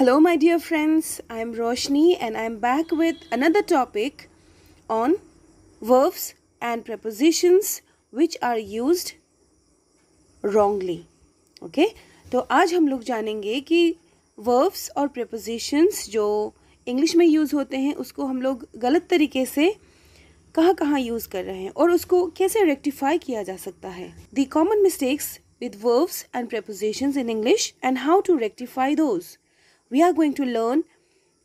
Hello, my dear friends. I'm Roshni and I'm back with another topic on verbs and prepositions which are used wrongly. Okay? तो आज हम लोग जानेंगे कि verbs और prepositions जो इंग्लिश में यूज़ होते हैं उसको हम लोग गलत तरीके से कहाँ कहाँ यूज़ कर रहे हैं और उसको कैसे रेक्टिफाई किया जा सकता है the common mistakes with verbs and prepositions in English and how to rectify those we are going to learn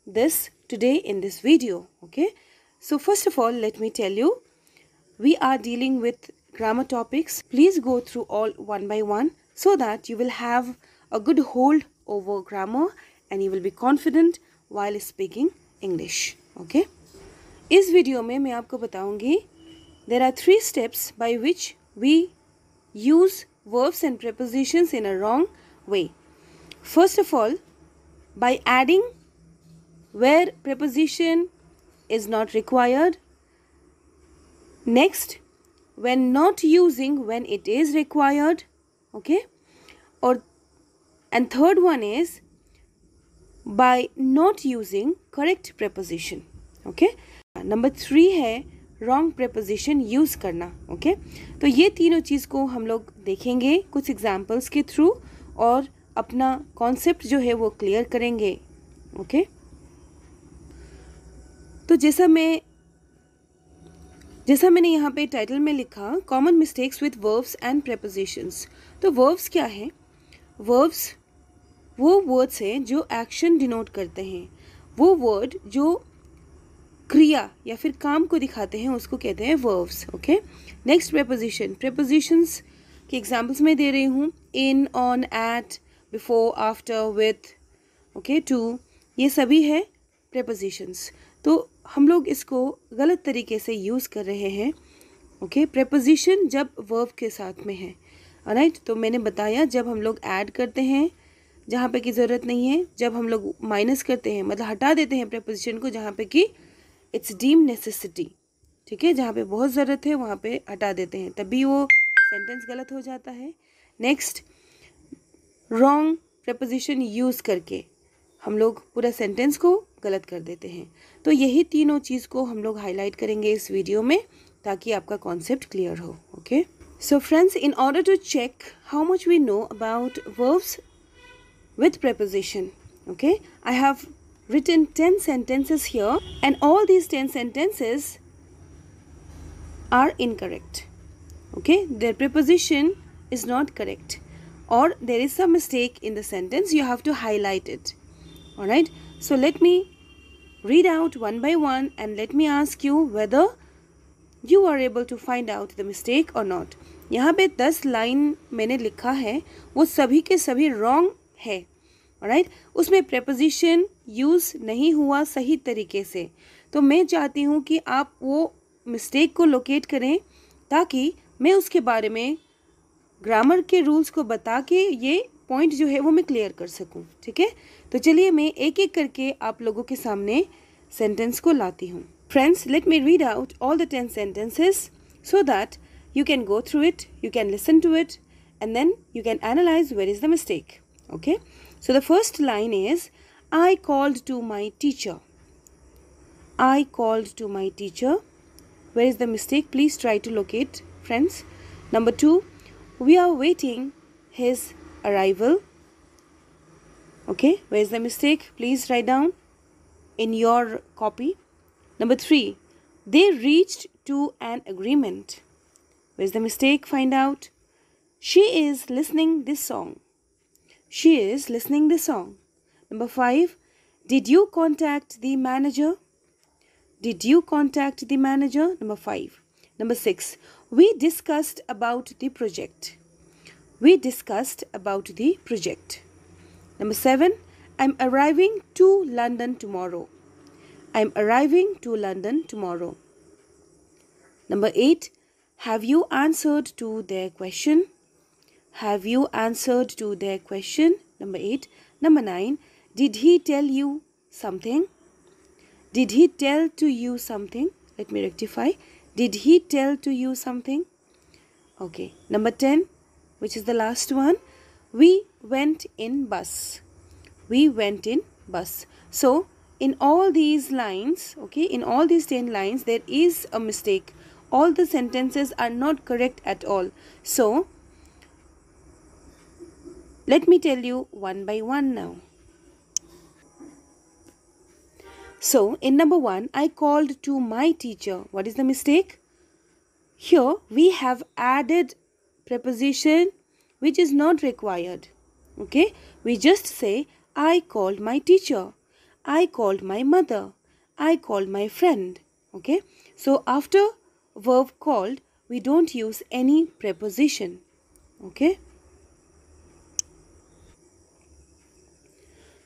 this today in this video okay so first of all let me tell you we are dealing with grammar topics please go through all one by one so that you will have a good hold over grammar and you will be confident while speaking english okay इस video में मैं आपको बताऊंगी There are three steps by which we use verbs and prepositions in a wrong way. First of all, by adding where preposition is not required. Next, when not using when it is required. Okay. Or and third one is by not using correct preposition. Okay. Number 3 hai wrong preposition use करना okay okay? तो ये तीनों चीज़ को हम लोग देखेंगे कुछ examples के थ्रू और अपना कॉन्सेप्ट जो है वो क्लियर करेंगे ओके तो जैसा मैं जैसा मैंने यहाँ पे टाइटल में लिखा common mistakes with verbs and prepositions तो वर्ब्स क्या है वर्ब्स वो वर्ड्स हैं जो एक्शन डिनोट करते हैं वो वर्ड जो क्रिया या फिर काम को दिखाते हैं उसको कहते हैं verbs okay next preposition prepositions के एग्जाम्पल्स मैं दे रही हूँ in on at before after with okay to ये सभी है प्रेपोजिशंस तो हम लोग इसको गलत तरीके से यूज़ कर रहे हैं ओके okay? प्रेपोजिशन जब वर्ब के साथ में है राइट तो मैंने बताया जब हम लोग ऐड करते हैं जहाँ पे की ज़रूरत नहीं है जब हम लोग माइनस करते हैं मतलब हटा देते हैं प्रेपोजिशन को जहाँ पे कि इट्स डीम नेसेसिटी ठीक है जहाँ पे बहुत ज़रूरत है वहाँ पे हटा देते हैं तभी वो सेंटेंस गलत हो जाता है नेक्स्ट रॉन्ग प्रपोजिशन यूज़ करके हम लोग पूरा सेंटेंस को गलत कर देते हैं तो यही तीनों चीज़ को हम लोग हाईलाइट करेंगे इस वीडियो में ताकि आपका कॉन्सेप्ट क्लियर हो okay so friends in order to check how much we know about verbs with preposition okay I have written ten sentences here and all these ten sentences are incorrect okay there preposition is not correct or there is some mistake in the sentence, you have to highlight it. all right so let me read out one by one and let me ask you whether you are able to find out the mistake or not. यहाँ पे दस line मैंने लिखा है वो सभी के सभी रॉन्ग है राइट उसमें preposition यूज़ नहीं हुआ सही तरीके से तो मैं चाहती हूँ कि आप वो मिस्टेक को लोकेट करें ताकि मैं उसके बारे में ग्रामर के रूल्स को बता के ये पॉइंट जो है वो मैं क्लियर कर सकूँ ठीक है तो चलिए मैं एक एक करके आप लोगों के सामने सेंटेंस को लाती हूँ friends let me read out all the ten sentences so that you can go through it you can listen to it and then you can analyse where is the mistake okay so the first line is I called to my teacher I called to my teacher where is the mistake please try to locate friends number two we are waiting his arrival okay where's the mistake please write down in your copy number 3 they reached to an agreement where's the mistake find out she is listening this song she is listening this song number 5 did you contact the manager did you contact the manager number 5 number 6 we discussed about the project we discussed about the project number 7 i'm arriving to london tomorrow i'm arriving to london tomorrow number 8 have you answered to their question have you answered to their question number 8 number 9 did he tell you something did he tell to you something let me rectify did he tell to you something? Okay. Number 10, which is the last one. We went in bus. We went in bus. So, in all these lines, okay, in all these 10 lines, there is a mistake. All the sentences are not correct at all. So, let me tell you one by one now. So in number 1, I called to my teacher. What is the mistake? Here we have added preposition which is not required. Okay, we just say I called my teacher. I called my mother. I called my friend. Okay, so after verb called, we don't use any preposition. Okay.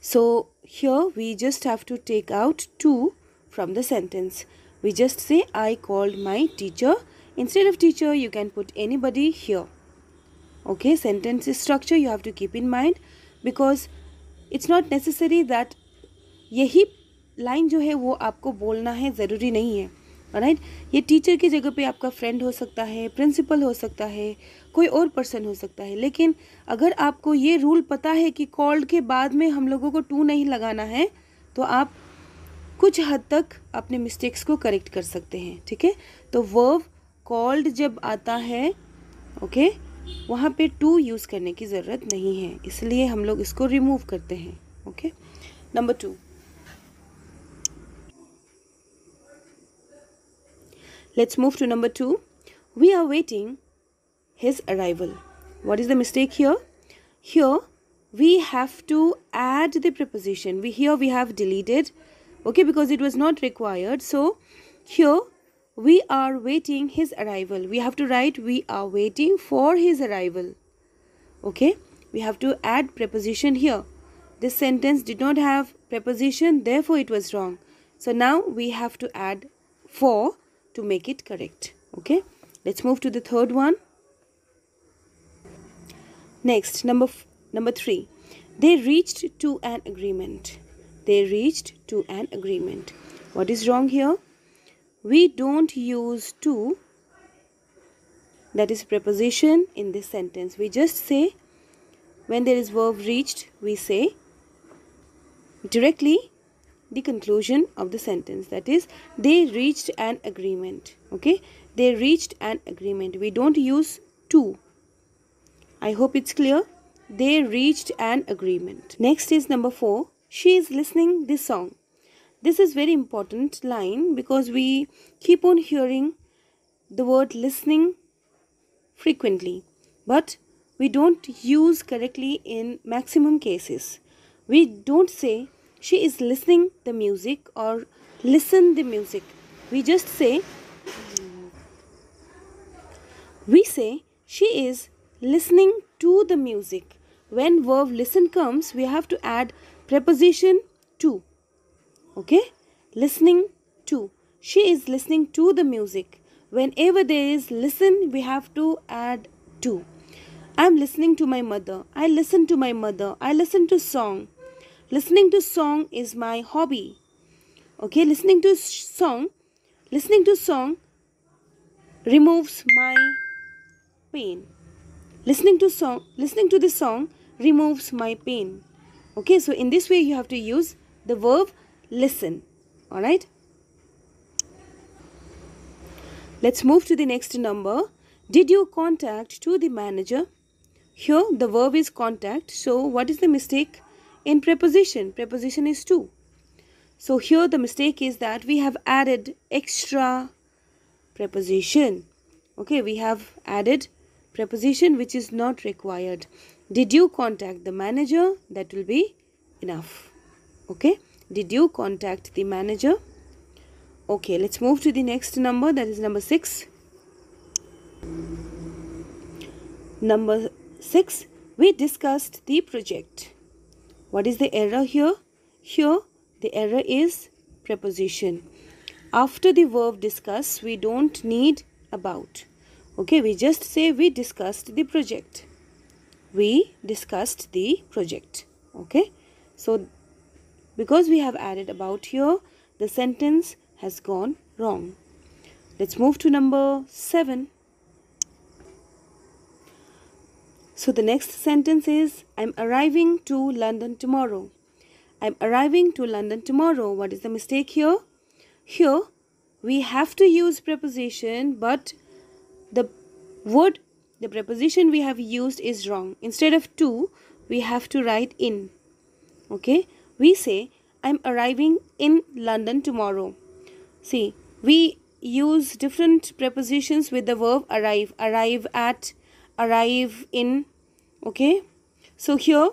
So here we just have to take out two from the sentence. We just say I called my teacher. Instead of teacher, you can put anybody here. Okay, sentence structure you have to keep in mind because it's not necessary that यही line जो है वो आपको बोलना है ज़रूरी नहीं है राइट ये टीचर की जगह पे आपका फ्रेंड हो सकता है प्रिंसिपल हो सकता है कोई और पर्सन हो सकता है लेकिन अगर आपको ये रूल पता है कि कॉल्ड के बाद में हम लोगों को टू नहीं लगाना है तो आप कुछ हद तक अपने मिस्टेक्स को करेक्ट कर सकते हैं ठीक है तो वर्व कॉल्ड जब आता है ओके वहाँ पे टू यूज़ करने की ज़रूरत नहीं है इसलिए हम लोग इसको रिमूव करते हैं okay number two let's move to number two we are waiting his arrival. What is the mistake here? Here we have to add the preposition. We here we have deleted okay because it was not required. So here we are waiting his arrival. We have to write we are waiting for his arrival. Okay we have to add preposition here. This sentence did not have preposition therefore it was wrong. So now we have to add for to make it correct. Okay let's move to the third one. Next, number, number three, they reached to an agreement. They reached to an agreement. What is wrong here? We don't use to, that is preposition in this sentence. We just say, when there is verb reached, we say directly the conclusion of the sentence that is they reached an agreement okay they reached an agreement we don't use to I hope it's clear. They reached an agreement. Next is number four. She is listening this song. This is very important line because we keep on hearing the word listening frequently, but we don't use correctly in maximum cases. We don't say she is listening the music or listen the music. We just say we say she is listening to the music. When verb listen comes, we have to add preposition to. Okay? Listening to. She is listening to the music. Whenever there is listen, we have to add to. I am listening to my mother. I listen to my mother. I listen to song. Listening to song is my hobby. Okay, listening to song, listening to song removes my pain listening to song listening to this song removes my pain okay so in this way you have to use the verb listen all right let's move to the next number did you contact to the manager here the verb is contact so what is the mistake in preposition preposition is to so here the mistake is that we have added extra preposition okay we have added preposition which is not required. Did you contact the manager? That will be enough. Okay. Did you contact the manager? Okay. Let's move to the next number. That is number 6. Number 6. We discussed the project. What is the error here? Here the error is preposition. After the verb discuss, we don't need about okay we just say we discussed the project we discussed the project okay so because we have added about here the sentence has gone wrong let's move to number 7 so the next sentence is i'm arriving to london tomorrow i'm arriving to london tomorrow what is the mistake here here we have to use preposition but the would, the preposition we have used is wrong. Instead of to, we have to write in. Okay? We say, I'm arriving in London tomorrow. See, we use different prepositions with the verb arrive. Arrive at, arrive in. Okay? So here,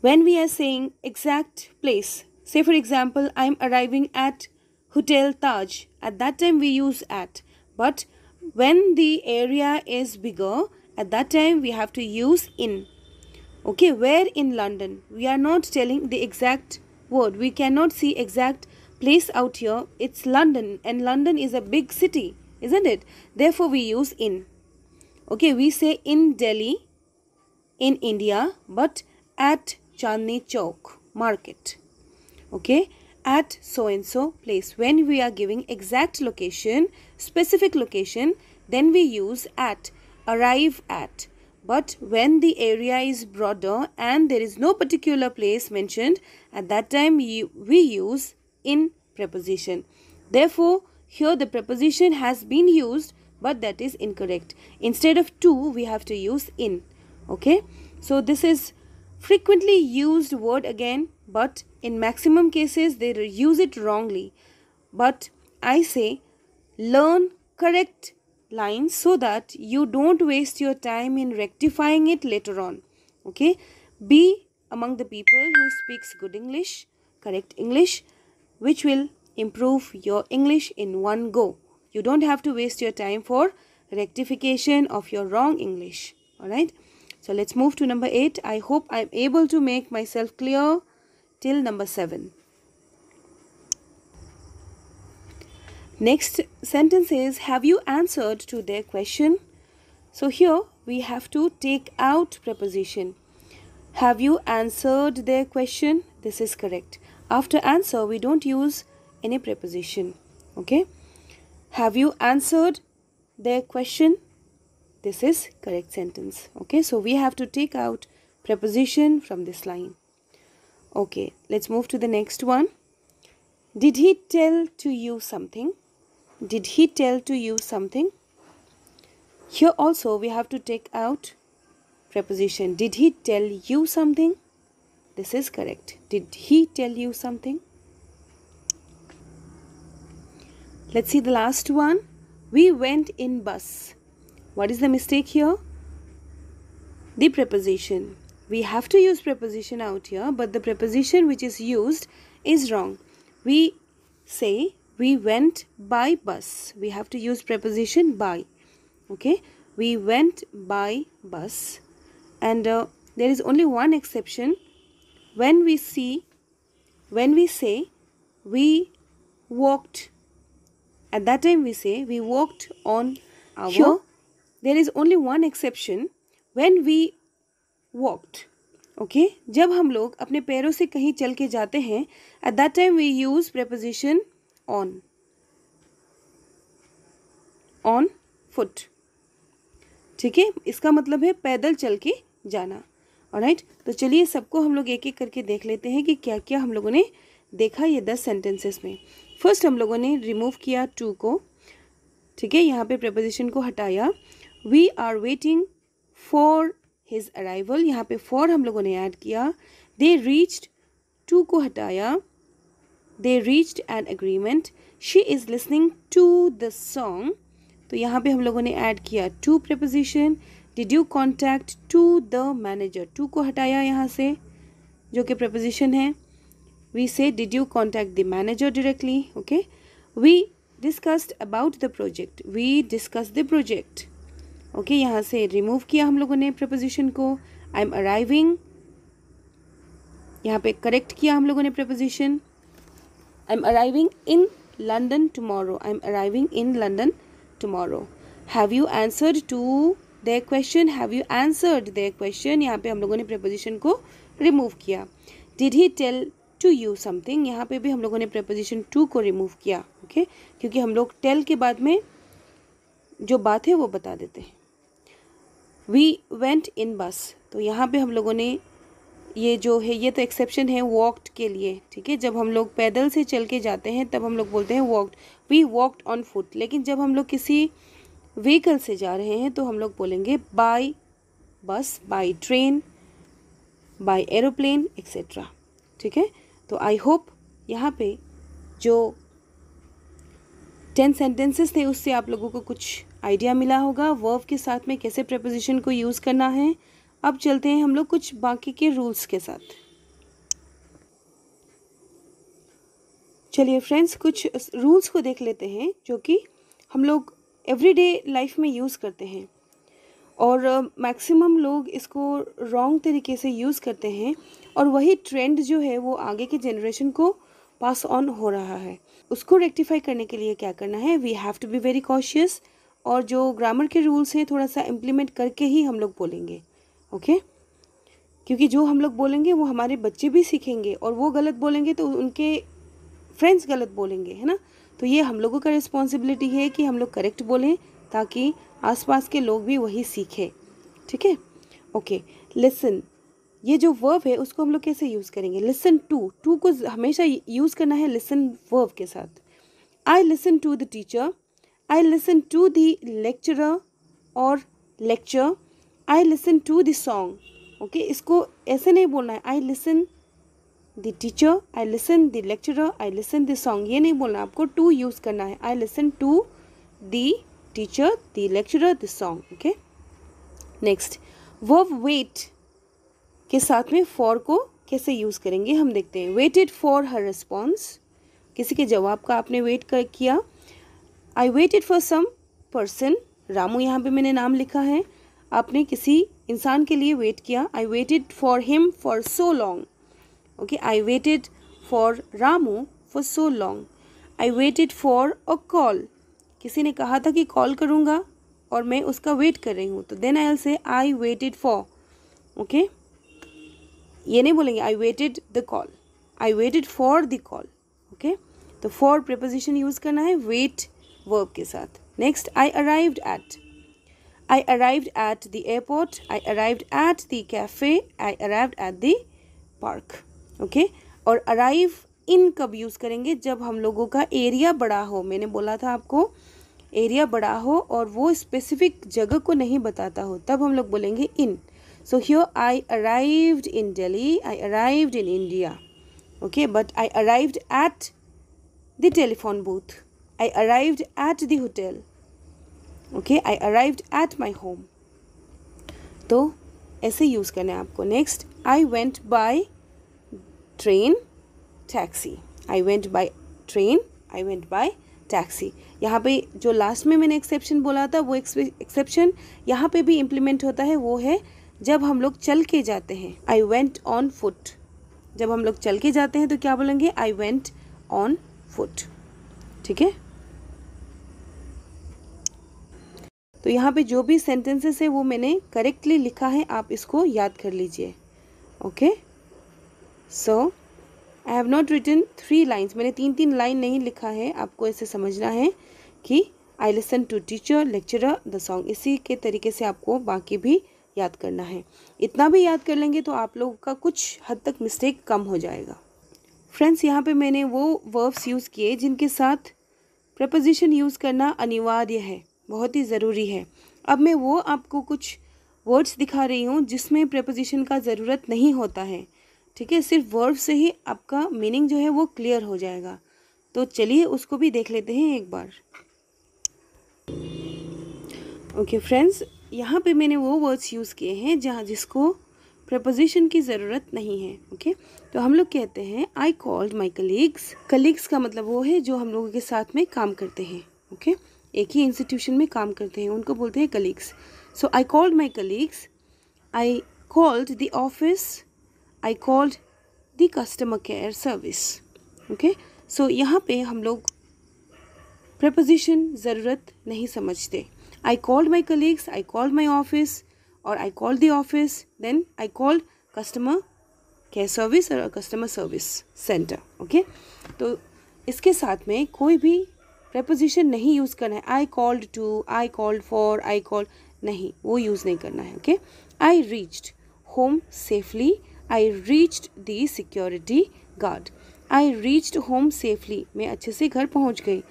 when we are saying exact place, say for example, I'm arriving at Hotel Taj. At that time, we use at. But when the area is bigger at that time we have to use in okay where in london we are not telling the exact word we cannot see exact place out here it's london and london is a big city isn't it therefore we use in okay we say in delhi in india but at chandni chowk market okay at so and so place. When we are giving exact location, specific location, then we use at, arrive at. But when the area is broader and there is no particular place mentioned, at that time we use in preposition. Therefore, here the preposition has been used but that is incorrect. Instead of to, we have to use in. Okay. So, this is frequently used word again but in maximum cases they use it wrongly. But I say learn correct lines so that you don't waste your time in rectifying it later on. Okay, be among the people who speaks good English, correct English, which will improve your English in one go. You don't have to waste your time for rectification of your wrong English. Alright. So let's move to number 8. I hope I'm able to make myself clear till number 7. Next sentence is Have you answered to their question? So here we have to take out preposition. Have you answered their question? This is correct. After answer, we don't use any preposition. Okay. Have you answered their question? This is correct sentence. Okay. So we have to take out preposition from this line. Okay, let's move to the next one. Did he tell to you something? Did he tell to you something? Here also we have to take out preposition. Did he tell you something? This is correct. Did he tell you something? Let's see the last one. We went in bus. What is the mistake here? The preposition. We have to use preposition out here, but the preposition which is used is wrong. We say we went by bus. We have to use preposition by. Okay, we went by bus. And uh, there is only one exception. When we see, when we say we walked, at that time we say we walked on our. Here, there is only one exception. When we walked okay जब हम लोग अपने पैरों से कहीं चल के जाते हैं at that time we use preposition on on foot ठीक है इसका मतलब है पैदल चल के जाना राइट right? तो चलिए सबको हम लोग एक एक करके देख लेते हैं कि क्या क्या हम लोगों ने देखा ये दस सेंटेंसेस में फर्स्ट हम लोगों ने रिमूव किया टू को ठीक है यहाँ पे प्रपोजिशन को हटाया we are waiting for his arrival यहाँ पे फॉर हम लोगों ने ऐड किया दे रीच्ड टू को हटाया they reached an agreement she is listening to the song तो यहाँ पे हम लोगों ने ऐड किया to preposition did you contact to the manager to को हटाया यहाँ से जो कि प्रपोजिशन है वी से did you contact the manager directly okay we discussed about the project we discuss the project okay यहाँ से रिमूव किया हम लोगों ने प्रपोजिशन को आई एम अराइविंग यहाँ पे करेक्ट किया हम लोगों ने preposition I am arriving in London tomorrow I am arriving in London tomorrow have you answered to their question have you answered the question यहाँ पे हम लोगों ने प्रपोजिशन को रिमूव किया did he tell to you something यहाँ पे भी हम लोगों ने प्रपोजिशन टू को रिमूव किया ओके okay? क्योंकि हम लोग टेल के बाद में जो बात है वो बता देते हैं वी वेंट इन बस तो यहाँ पे हम लोगों ने ये जो है ये तो एक्सेप्शन है वॉकड के लिए ठीक है जब हम लोग पैदल से चल के जाते हैं तब हम लोग बोलते हैं walked we walked on foot लेकिन जब हम लोग किसी व्हीकल से जा रहे हैं तो हम लोग बोलेंगे by bus by train by aeroplane etcetera ठीक है तो आई होप यहाँ पे जो टेन सेंटेंसेस थे उससे आप लोगों को कुछ आइडिया मिला होगा वर्व के साथ में कैसे प्रपोजिशन को यूज़ करना है अब चलते हैं हम लोग कुछ बाकी के रूल्स के साथ चलिए फ्रेंड्स कुछ रूल्स को देख लेते हैं जो कि हम लोग एवरीडे लाइफ में यूज़ करते हैं और मैक्सिमम लोग इसको रॉन्ग तरीके से यूज़ करते हैं और वही ट्रेंड जो है वो आगे के जनरेशन को पास ऑन हो रहा है उसको रेक्टिफाई करने के लिए क्या करना है we have to be very cautious और जो ग्रामर के रूल्स हैं थोड़ा सा इम्प्लीमेंट करके ही हम लोग बोलेंगे ओके क्योंकि जो हम लोग बोलेंगे वो हमारे बच्चे भी सीखेंगे और वो गलत बोलेंगे तो उनके फ्रेंड्स गलत बोलेंगे है ना तो ये हम लोगों का रिस्पॉन्सिबिलिटी है कि हम लोग करेक्ट बोलें ताकि आसपास के लोग भी वही सीखें ठीक है ओके लिसन ये जो वर्ब है उसको हम लोग कैसे यूज़ करेंगे लिसन टू टू को हमेशा यूज़ करना है लिसन वर्ब के साथ I listen to the teacher I listen to the lecture और lecture I listen to the song. Okay इसको ऐसे नहीं बोलना है I listen the teacher I listen the lecture I listen the song ये नहीं बोलना आपको टू यूज़ करना है I listen to the teacher the lecture this song okay next verb wait के साथ में फॉर को कैसे यूज़ करेंगे हम देखते हैं वेटेड फॉर हर रिस्पॉन्स किसी के जवाब का आपने वेट कर किया I waited for some person Ramu यहाँ पे मैंने नाम लिखा है आपने किसी इंसान के लिए वेट किया I waited for him for so long okay I waited for Ramu for so long I waited for a call किसी ने कहा था कि कॉल करूँगा और मैं उसका वेट कर रही हूँ तो देन आई एल से आई वेटेड फॉर ओके ये नहीं बोलेंगे I waited the call I waited for the call okay तो फॉर प्रपोजिशन यूज़ करना है वेट वर्ब के साथ next I arrived at I arrived at the airport I arrived at the cafe I arrived at the park okay और arrive in कब use करेंगे जब हम लोगों का एरिया बड़ा हो मैंने बोला था आपको एरिया बड़ा हो और वो स्पेसिफिक जगह को नहीं बताता हो तब हम लोग बोलेंगे इन सो ह्यो I arrived in Delhi I arrived in India okay but I arrived at the telephone booth I arrived at the hotel. Okay, I arrived at my home. तो ऐसे यूज़ करना है आपको next I went by train taxi I went by train I went by taxi यहाँ पे जो last में मैंने एक्सेप्शन बोला था वो एक्सेप्शन यहाँ पे भी इम्प्लीमेंट होता है वो है जब हम लोग चल के जाते हैं आई वेंट ऑन फुट जब हम लोग चल के जाते हैं तो क्या बोलेंगे आई वेंट ऑन फुट ठीक है तो यहाँ पे जो भी सेंटेंसेस है वो मैंने करेक्टली लिखा है आप इसको याद कर लीजिए okay so I have not written three lines मैंने तीन तीन लाइन नहीं लिखा है आपको ऐसे समझना है कि I listen to teacher lecturer the song इसी के तरीके से आपको बाकी भी याद करना है इतना भी याद कर लेंगे तो आप लोगों का कुछ हद तक मिस्टेक कम हो जाएगा फ्रेंड्स यहाँ पे मैंने वो वर्ब्स यूज़ किए जिनके साथ प्रपोजिशन यूज़ करना अनिवार्य है बहुत ही ज़रूरी है अब मैं वो आपको कुछ वर्ड्स दिखा रही हूँ जिसमें प्रपोजिशन का ज़रूरत नहीं होता है ठीक है सिर्फ वर्ब से ही आपका मीनिंग जो है वो क्लियर हो जाएगा तो चलिए उसको भी देख लेते हैं एक बार ओके फ्रेंड्स यहाँ पे मैंने वो वर्ड्स यूज़ किए हैं जहाँ जिसको प्रपोजिशन की ज़रूरत नहीं है ओके okay? तो हम लोग कहते हैं I called my colleagues colleagues का मतलब वो है जो हम लोगों के साथ में काम करते हैं ओके okay? एक ही इंस्टीट्यूशन में काम करते हैं उनको बोलते हैं colleagues so I called my colleagues I called the office I called the customer care service okay so यहाँ पे हम लोग प्रपोजिशन ज़रूरत नहीं समझते I called my colleagues I called my office और I call the office then I called customer care service और customer service centre okay तो इसके साथ में कोई भी प्रपोजिशन नहीं यूज़ करना है I called to I called for I call नहीं वो यूज़ नहीं करना है okay I reached home safely I reached the security guard I reached home safely मैं अच्छे से घर पहुंच गई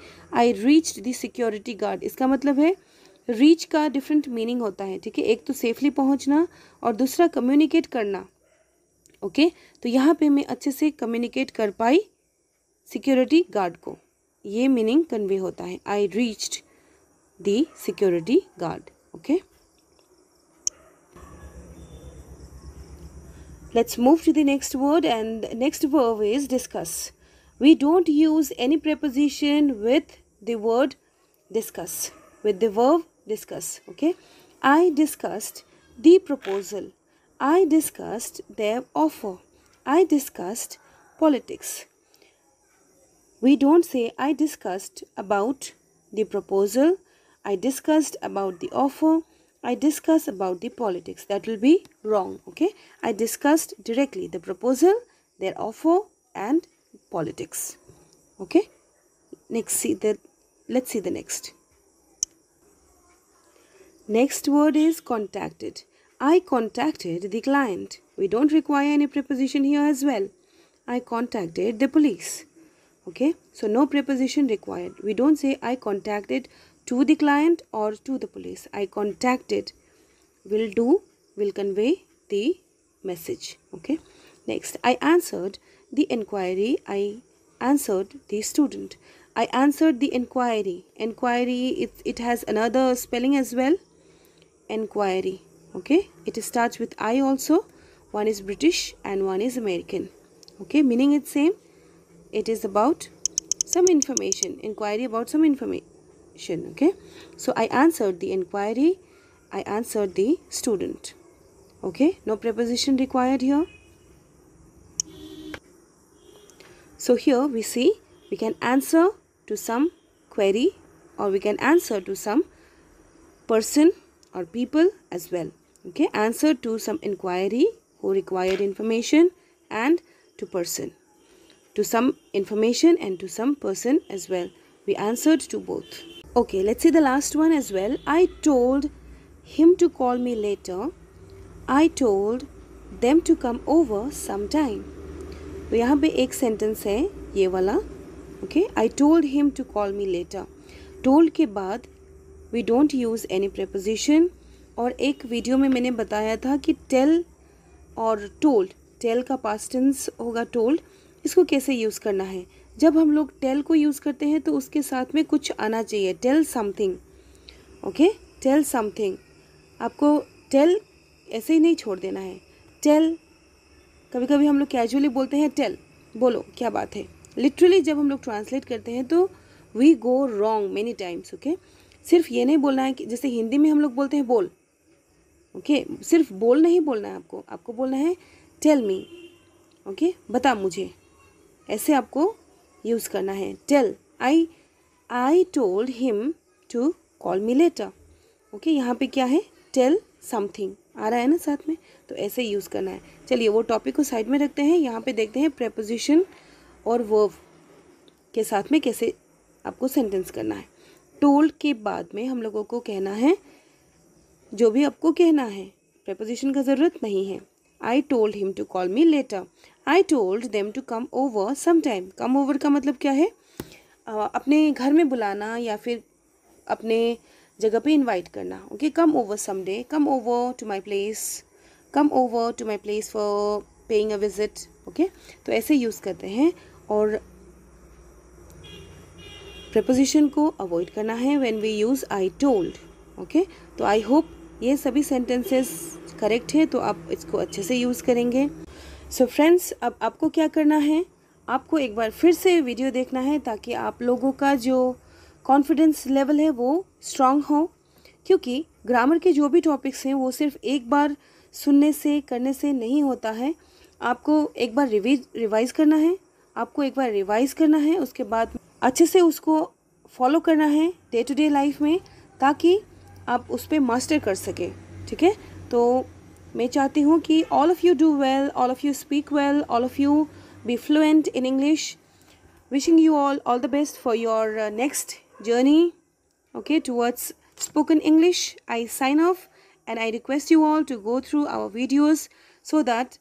I reached the security guard इसका मतलब है रीच का डिफरेंट मीनिंग होता है ठीक है एक तो सेफली पहुंचना और दूसरा कम्युनिकेट करना ओके okay? तो यहाँ पे मैं अच्छे से कम्युनिकेट कर पाई सिक्योरिटी गार्ड को ये मीनिंग कन्वे होता है I reached the security guard okay let's move to the next word and next verb is discuss we don't use any preposition with the word discuss with the verb discuss okay I discussed the proposal I discussed the offer I discussed politics We don't say, I discussed about the proposal, I discussed about the offer, I discussed about the politics. That will be wrong, okay? I discussed directly the proposal, their offer and politics, okay? Next, see the, let's see the next. Next word is contacted. I contacted the client. We don't require any preposition here as well. I contacted the police okay so no preposition required we don't say i contacted to the client or to the police i contacted will do will convey the message okay next i answered the inquiry i answered the student i answered the inquiry inquiry it, it has another spelling as well inquiry okay it starts with i also one is british and one is american okay meaning it's same it is about some information inquiry about some information okay so i answered the inquiry i answered the student okay no preposition required here so here we see we can answer to some query or we can answer to some person or people as well okay answer to some inquiry who required information and to person to some information and to some person as well. We answered to both. Okay, let's see the last one as well. I told him to call me later. I told them to come over sometime. तो यहाँ पे एक sentence है ये वाला okay I told him to call me later told के बाद we don't use any preposition और एक वीडियो में मैंने बताया था कि टेल और टोल्ड टेल का पास्टेंस होगा टोल्ड इसको कैसे यूज़ करना है जब हम लोग टेल को यूज़ करते हैं तो उसके साथ में कुछ आना चाहिए tell something okay tell something आपको टेल ऐसे ही नहीं छोड़ देना है टेल कभी कभी हम लोग कैजुअली बोलते हैं टेल बोलो क्या बात है लिटरली जब हम लोग ट्रांसलेट करते हैं तो we go wrong many times okay सिर्फ ये नहीं बोलना है कि जैसे हिंदी में हम लोग बोलते हैं बोल ओके okay? सिर्फ बोल नहीं बोलना है आपको आपको बोलना है टेल मी ओके बता मुझे ऐसे आपको यूज़ करना है tell I I told him to call me later okay यहाँ पे क्या है टेल समथिंग आ रहा है ना साथ में तो ऐसे यूज़ करना है चलिए वो टॉपिक को साइड में रखते हैं यहाँ पे देखते हैं प्रेपोजिशन और वर्व के साथ में कैसे आपको सेंटेंस करना है टोल्ड के बाद में हम लोगों को कहना है जो भी आपको कहना है प्रपोजिशन का ज़रूरत नहीं है I told him to call me later I told them to come over some time come over का मतलब क्या है अपने घर में बुलाना या फिर अपने जगह पे इनवाइट करना okay come over some day come over to my place come over to my place for paying a visit okay तो ऐसे यूज़ करते हैं और प्रपोजिशन को अवॉइड करना है when we use I told okay तो आई होप ये सभी सेंटेंसेस करेक्ट है तो आप इसको अच्छे से यूज़ करेंगे सो so फ्रेंड्स अब आपको क्या करना है आपको एक बार फिर से वीडियो देखना है ताकि आप लोगों का जो कॉन्फिडेंस लेवल है वो स्ट्रांग हो क्योंकि ग्रामर के जो भी टॉपिक्स हैं वो सिर्फ एक बार सुनने से करने से नहीं होता है आपको एक बार रिवीज रिवाइज़ करना है आपको एक बार रिवाइज़ करना है उसके बाद अच्छे से उसको फॉलो करना है डे टू डे लाइफ में ताकि आप उस पर मास्टर कर सकें ठीक है तो मैं चाहती हूँ कि all of you do well all of you speak well all of you be fluent in English wishing you all all the best for your next journey okay towards spoken English I sign off and I request you all to go through our videos so that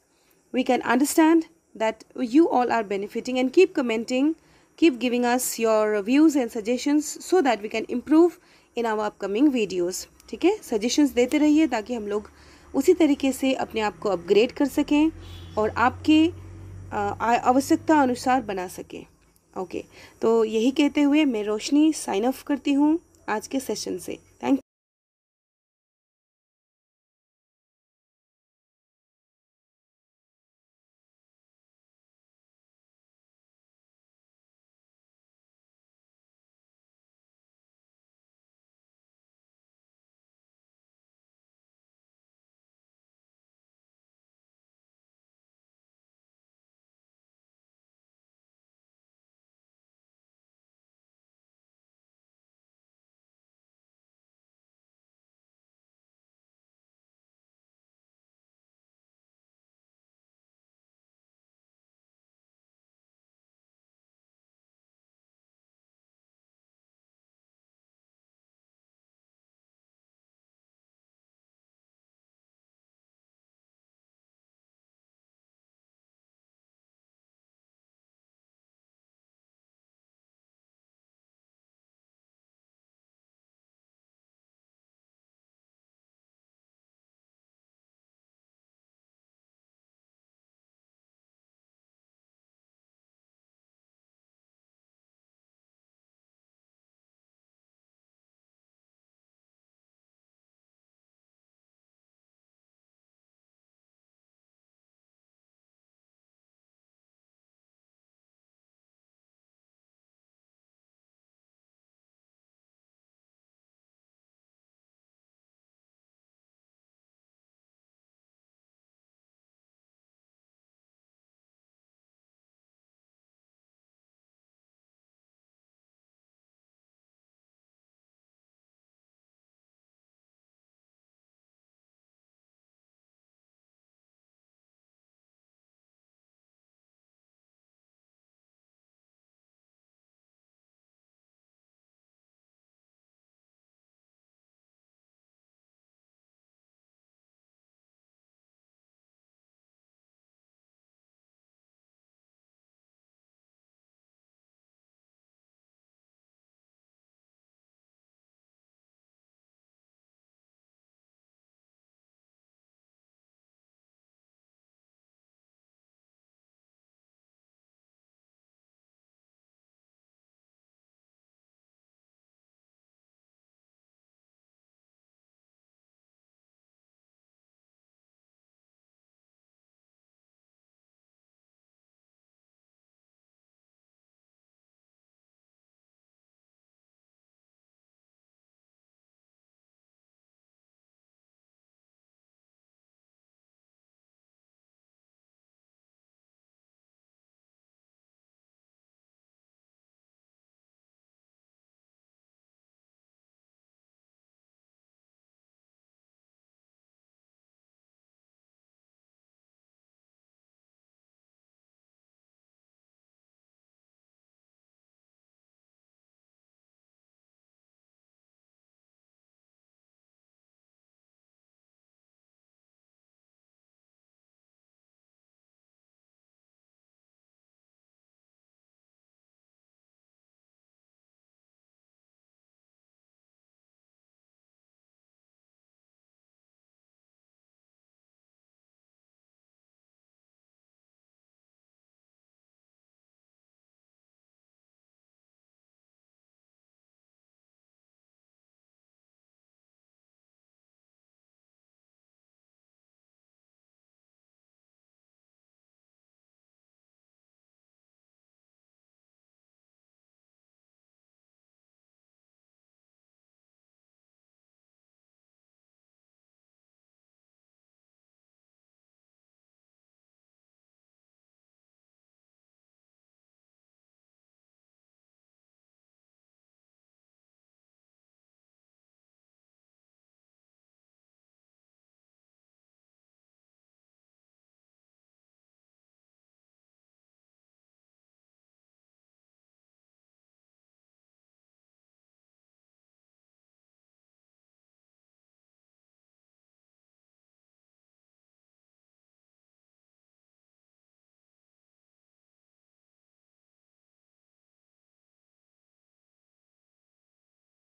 we can understand that you all are benefiting and keep commenting keep giving us your views and suggestions so that we can improve in our upcoming videos ठीक है suggestions देते रहिए ताकि हम लोग उसी तरीके से अपने आप को अपग्रेड कर सकें और आपके आवश्यकता अनुसार बना सकें ओके तो यही कहते हुए मैं रोशनी साइन ऑफ करती हूँ आज के सेशन से